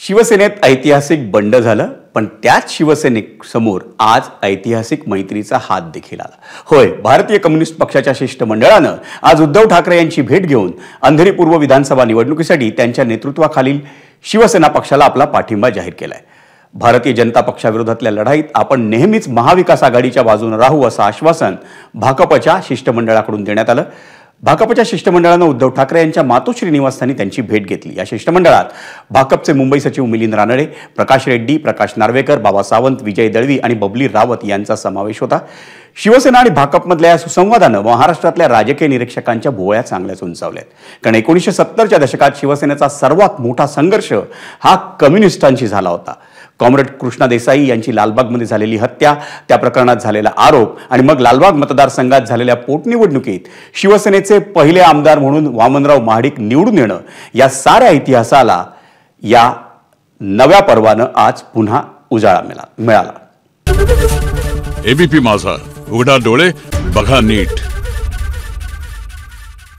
शिवसेनेत ऐतिहासिक बंड झालं पण त्याच शिवसेनेसमोर आज ऐतिहासिक मैत्रीचा हात देखील आला होय भारतीय कम्युनिस्ट पक्षाच्या शिष्टमंडळानं आज उद्धव ठाकरे यांची भेट घेऊन अंधेरी पूर्व विधानसभा निवडणुकीसाठी त्यांच्या नेतृत्वाखालील शिवसेना पक्षाला आपला पाठिंबा जाहीर केला आहे भारतीय जनता पक्षाविरोधातल्या लढाईत आपण नेहमीच महाविकास आघाडीच्या बाजूने राहू असं आश्वासन भाकपच्या शिष्टमंडळाकडून देण्यात आलं भाकपच्या शिष्टमंडळानं उद्धव ठाकरे यांच्या मातोश्री निवासस्थानी त्यांची भेट घेतली या शिष्टमंडळात भाकपचे मुंबई सचिव मिलिंद रानडे प्रकाश रेड्डी प्रकाश नार्वेकर बाबा सावंत विजय दळवी आणि बबली रावत यांचा समावेश होता शिवसेना आणि भाकपमधल्या या सुसंवादानं महाराष्ट्रातल्या राजकीय निरीक्षकांच्या भोवळ्या चांगल्याच उंचावल्यात कारण एकोणीसशे सत्तरच्या दशकात शिवसेनेचा सर्वात मोठा संघर्ष हा कम्युनिस्टांशी झाला होता कॉम्रेड कृष्णा देसाई यांची लालबागमध्ये झालेली हत्या त्या प्रकरणात झालेला आरोप आणि मग लालबाग मतदारसंघात झालेल्या पोटनिवडणुकीत शिवसेनेचे पहिले आमदार म्हणून वामनराव महाडिक निवडून येणं या साऱ्या इतिहासाला या नव्या पर्वानं आज पुन्हा उजाळा मिळाला एबीपी माझा उघडा डोळे बघा नीट